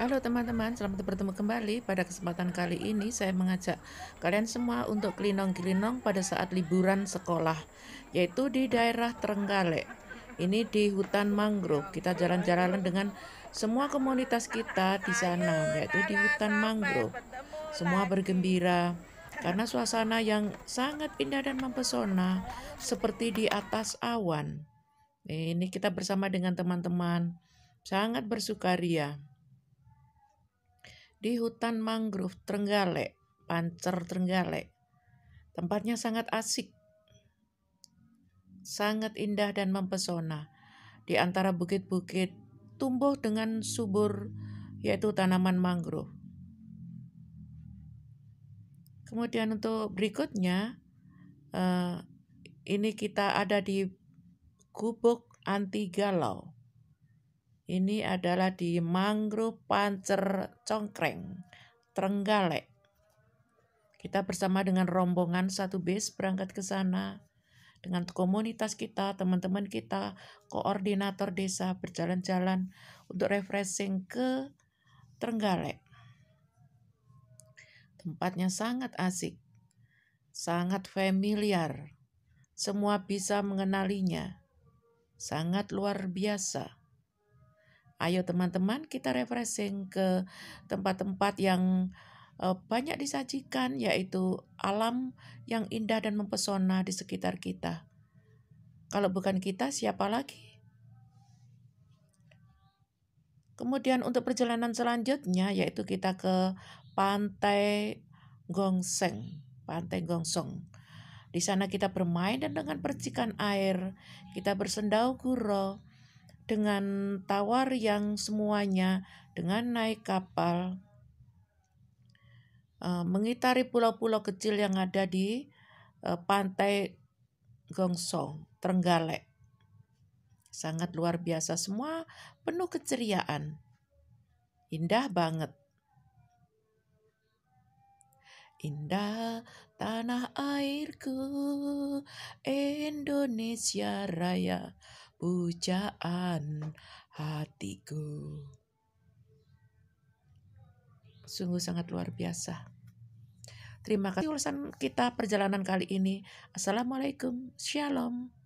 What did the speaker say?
Halo teman-teman, selamat bertemu kembali. Pada kesempatan kali ini saya mengajak kalian semua untuk kelinong-kelinong pada saat liburan sekolah, yaitu di daerah Trenggalek. Ini di hutan mangrove. Kita jalan-jalan dengan semua komunitas kita di sana, yaitu di hutan mangrove. Semua bergembira karena suasana yang sangat indah dan mempesona seperti di atas awan. Ini kita bersama dengan teman-teman sangat bersukaria di hutan mangrove Trenggalek, Pancer Trenggalek. Tempatnya sangat asik, sangat indah dan mempesona. Di antara bukit-bukit tumbuh dengan subur yaitu tanaman mangrove. Kemudian untuk berikutnya, eh, ini kita ada di gubuk anti galau. Ini adalah di mangrove pancer congkreng, Trenggalek. Kita bersama dengan rombongan satu base berangkat ke sana. Dengan komunitas kita, teman-teman kita, koordinator desa berjalan-jalan untuk refreshing ke Trenggalek. Tempatnya sangat asik, sangat familiar. Semua bisa mengenalinya. Sangat luar biasa Ayo teman-teman kita refreshing ke tempat-tempat yang eh, banyak disajikan yaitu alam yang indah dan mempesona di sekitar kita. Kalau bukan kita, siapa lagi? Kemudian untuk perjalanan selanjutnya yaitu kita ke Pantai Gongseng, Pantai Gongsong. Di sana kita bermain dan dengan percikan air kita bersendau gurau dengan tawar yang semuanya dengan naik kapal eh, mengitari pulau-pulau kecil yang ada di eh, pantai Gongsong, Trenggalek. Sangat luar biasa semua, penuh keceriaan. Indah banget. Indah tanah airku, Indonesia Raya, pujaan hatiku. Sungguh sangat luar biasa. Terima kasih ulasan kita perjalanan kali ini. Assalamualaikum. Shalom.